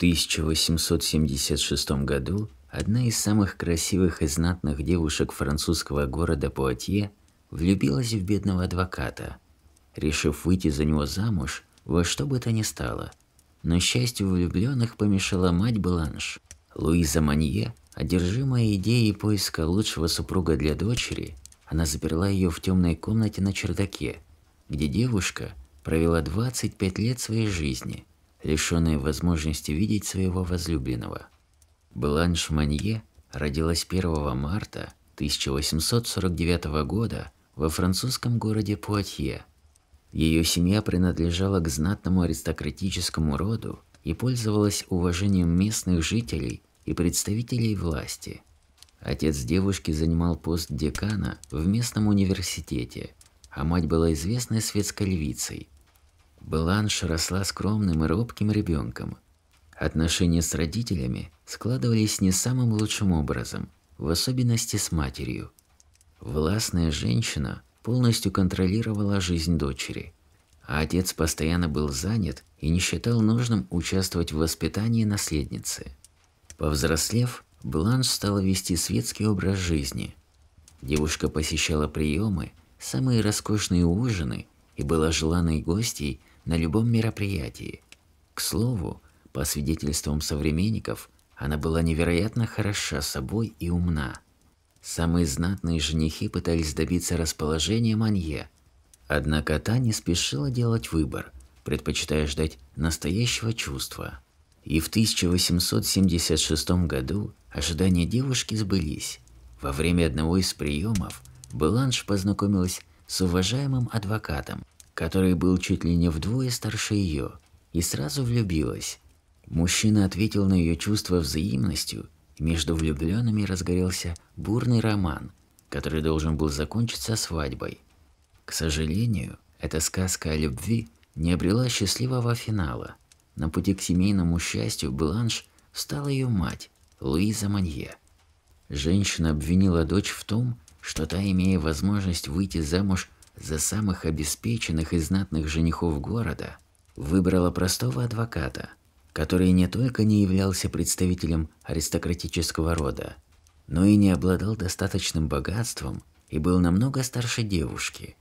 1876 году одна из самых красивых и знатных девушек французского города Пуатье влюбилась в бедного адвоката, решив выйти за него замуж во что бы то ни стало. Но счастью влюбленных помешала мать Бланш. Луиза Манье, одержимая идеей поиска лучшего супруга для дочери, она заперла ее в темной комнате на чердаке, где девушка провела 25 лет своей жизни – лишенные возможности видеть своего возлюбленного. Бланш Манье родилась 1 марта 1849 года во французском городе Пуатье. Ее семья принадлежала к знатному аристократическому роду и пользовалась уважением местных жителей и представителей власти. Отец девушки занимал пост декана в местном университете, а мать была известной светской львицей – Бланш росла скромным и робким ребенком. Отношения с родителями складывались не самым лучшим образом, в особенности с матерью. Властная женщина полностью контролировала жизнь дочери, а отец постоянно был занят и не считал нужным участвовать в воспитании наследницы. Повзрослев, Бланш стала вести светский образ жизни. Девушка посещала приемы, самые роскошные ужины и была желанной гостьей на любом мероприятии. К слову, по свидетельствам современников, она была невероятно хороша собой и умна. Самые знатные женихи пытались добиться расположения Манье, однако та не спешила делать выбор, предпочитая ждать настоящего чувства. И в 1876 году ожидания девушки сбылись. Во время одного из приемов Бланш познакомилась с уважаемым адвокатом, который был чуть ли не вдвое старше ее, и сразу влюбилась. Мужчина ответил на ее чувства взаимностью, и между влюбленными разгорелся бурный роман, который должен был закончиться свадьбой. К сожалению, эта сказка о любви не обрела счастливого финала. На пути к семейному счастью Бланш стала ее мать, Луиза Манье. Женщина обвинила дочь в том, что та, имея возможность выйти замуж за самых обеспеченных и знатных женихов города выбрала простого адвоката, который не только не являлся представителем аристократического рода, но и не обладал достаточным богатством и был намного старше девушки.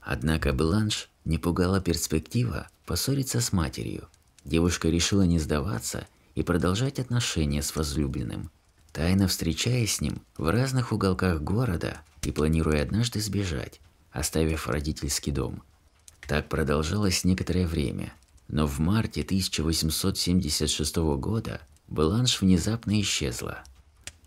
Однако Бланш не пугала перспектива поссориться с матерью. Девушка решила не сдаваться и продолжать отношения с возлюбленным, тайно встречаясь с ним в разных уголках города и планируя однажды сбежать оставив родительский дом. Так продолжалось некоторое время, но в марте 1876 года Бланш внезапно исчезла.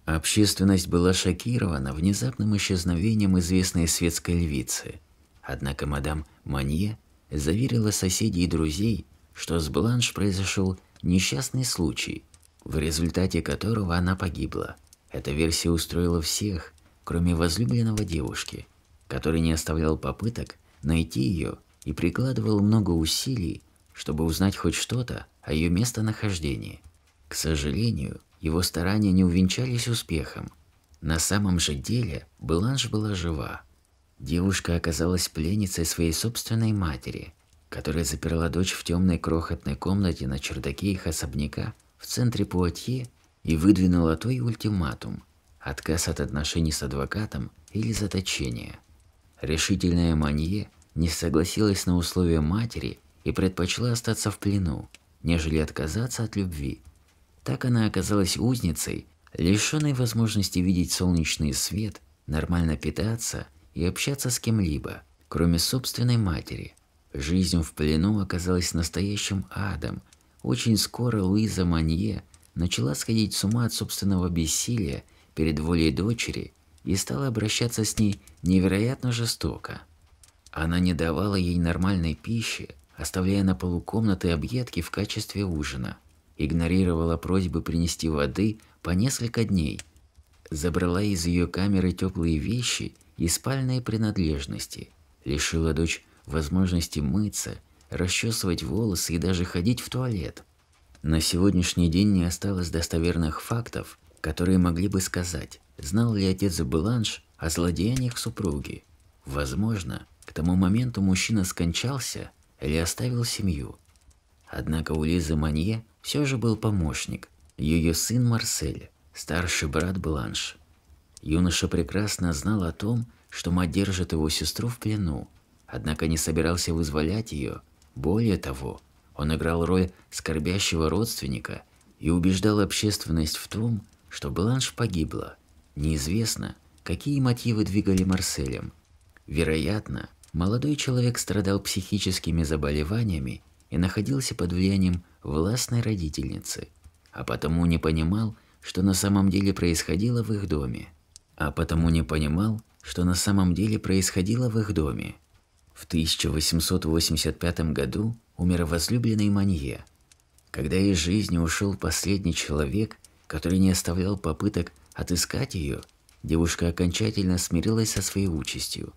Общественность была шокирована внезапным исчезновением известной светской львицы. Однако мадам Манье заверила соседей и друзей, что с Бланш произошел несчастный случай, в результате которого она погибла. Эта версия устроила всех, кроме возлюбленного девушки, который не оставлял попыток найти ее и прикладывал много усилий, чтобы узнать хоть что-то о ее местонахождении. К сожалению, его старания не увенчались успехом. На самом же деле Бланш была жива. Девушка оказалась пленницей своей собственной матери, которая заперла дочь в темной крохотной комнате на чердаке их особняка в центре Пуатье и выдвинула той ультиматум – отказ от отношений с адвокатом или заточение – Решительная Манье не согласилась на условия матери и предпочла остаться в плену, нежели отказаться от любви. Так она оказалась узницей, лишенной возможности видеть солнечный свет, нормально питаться и общаться с кем-либо, кроме собственной матери. Жизнь в плену оказалась настоящим адом. Очень скоро Луиза Манье начала сходить с ума от собственного бессилия перед волей дочери и стала обращаться с ней невероятно жестоко. Она не давала ей нормальной пищи, оставляя на полу комнаты объедки в качестве ужина, игнорировала просьбы принести воды по несколько дней, забрала из ее камеры теплые вещи и спальные принадлежности, лишила дочь возможности мыться, расчесывать волосы и даже ходить в туалет. На сегодняшний день не осталось достоверных фактов, которые могли бы сказать, Знал ли отец Беланш о злодеяниях супруги? Возможно, к тому моменту мужчина скончался или оставил семью. Однако у Лизы Манье все же был помощник, ее сын Марсель, старший брат Бланш. Юноша прекрасно знал о том, что мать держит его сестру в плену, однако не собирался вызволять ее. Более того, он играл роль скорбящего родственника и убеждал общественность в том, что Бланш погибла – Неизвестно, какие мотивы двигали Марселем. Вероятно, молодой человек страдал психическими заболеваниями и находился под влиянием властной родительницы, а потому не понимал, что на самом деле происходило в их доме. А потому не понимал, что на самом деле происходило в их доме. В 1885 году умер возлюбленный Манье. Когда из жизни ушел последний человек, который не оставлял попыток отыскать ее, девушка окончательно смирилась со своей участью.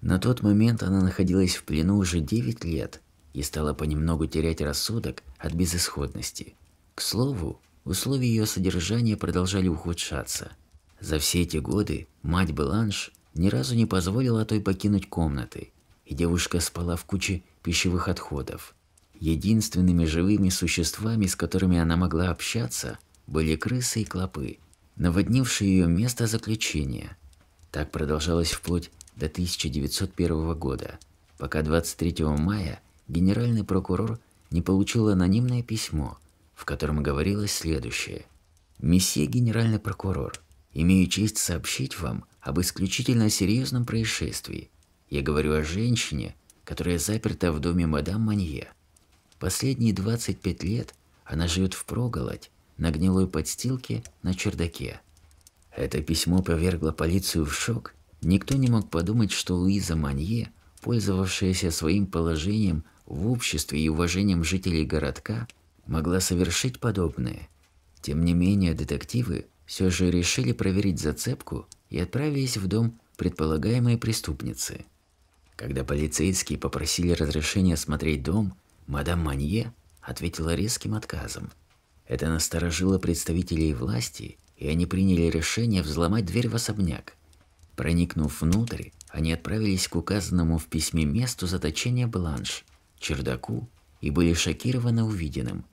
На тот момент она находилась в плену уже 9 лет и стала понемногу терять рассудок от безысходности. К слову, условия ее содержания продолжали ухудшаться. За все эти годы мать Беланш ни разу не позволила той покинуть комнаты, и девушка спала в куче пищевых отходов. Единственными живыми существами, с которыми она могла общаться, были крысы и клопы – наводнивший ее место заключения. Так продолжалось вплоть до 1901 года, пока 23 мая генеральный прокурор не получил анонимное письмо, в котором говорилось следующее. «Месье генеральный прокурор, имею честь сообщить вам об исключительно серьезном происшествии. Я говорю о женщине, которая заперта в доме мадам Манье. Последние 25 лет она живет в проголодь на гнилой подстилке на чердаке. Это письмо повергло полицию в шок. Никто не мог подумать, что Луиза Манье, пользовавшаяся своим положением в обществе и уважением жителей городка, могла совершить подобное. Тем не менее, детективы все же решили проверить зацепку и отправились в дом предполагаемой преступницы. Когда полицейские попросили разрешения осмотреть дом, мадам Манье ответила резким отказом – это насторожило представителей власти, и они приняли решение взломать дверь в особняк. Проникнув внутрь, они отправились к указанному в письме месту заточения Бланш, чердаку, и были шокированы увиденным.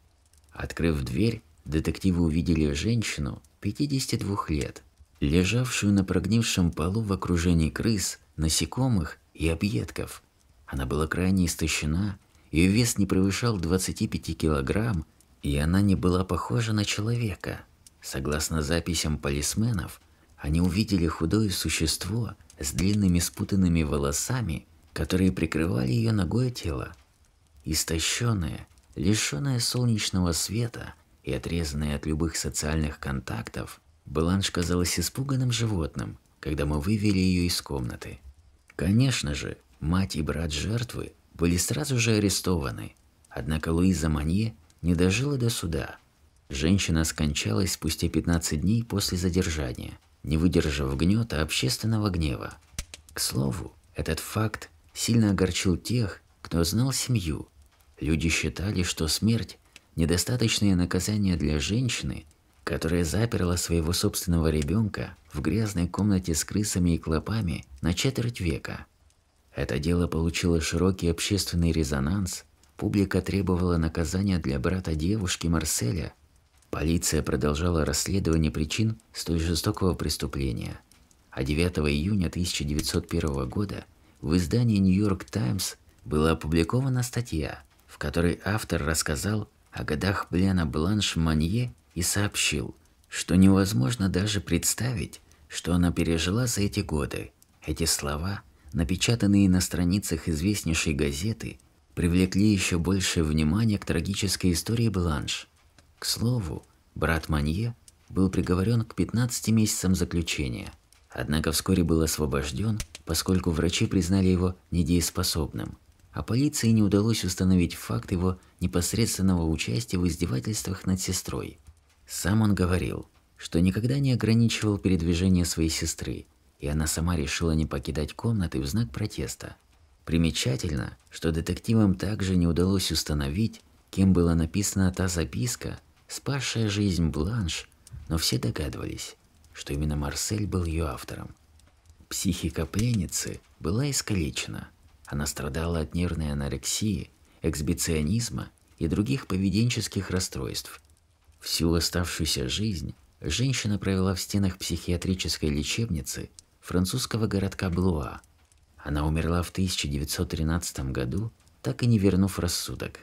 Открыв дверь, детективы увидели женщину 52 лет, лежавшую на прогнившем полу в окружении крыс, насекомых и объедков. Она была крайне истощена, ее вес не превышал 25 килограмм, и она не была похожа на человека. Согласно записям полисменов, они увидели худое существо с длинными спутанными волосами, которые прикрывали ее ногое тело. Истощенное, лишенное солнечного света и отрезанное от любых социальных контактов, Бланш казалась испуганным животным, когда мы вывели ее из комнаты. Конечно же, мать и брат жертвы были сразу же арестованы, однако Луиза Манье не дожила до суда. Женщина скончалась спустя 15 дней после задержания, не выдержав гнета общественного гнева. К слову, этот факт сильно огорчил тех, кто знал семью. Люди считали, что смерть – недостаточное наказание для женщины, которая заперла своего собственного ребенка в грязной комнате с крысами и клопами на четверть века. Это дело получило широкий общественный резонанс – Публика требовала наказания для брата девушки Марселя. Полиция продолжала расследование причин столь жестокого преступления. А 9 июня 1901 года в издании «Нью-Йорк Таймс» была опубликована статья, в которой автор рассказал о годах Блена Бланш Манье и сообщил, что невозможно даже представить, что она пережила за эти годы. Эти слова, напечатанные на страницах известнейшей газеты – привлекли еще больше внимания к трагической истории Бланш. К слову, брат Манье был приговорен к 15 месяцам заключения, однако вскоре был освобожден, поскольку врачи признали его недееспособным, а полиции не удалось установить факт его непосредственного участия в издевательствах над сестрой. Сам он говорил, что никогда не ограничивал передвижение своей сестры, и она сама решила не покидать комнаты в знак протеста. Примечательно, что детективам также не удалось установить, кем была написана та записка, спасшая жизнь Бланш, но все догадывались, что именно Марсель был ее автором. Психика пленницы была искалечена. Она страдала от нервной анорексии, эксбиционизма и других поведенческих расстройств. Всю оставшуюся жизнь женщина провела в стенах психиатрической лечебницы французского городка Блуа – она умерла в 1913 году, так и не вернув рассудок.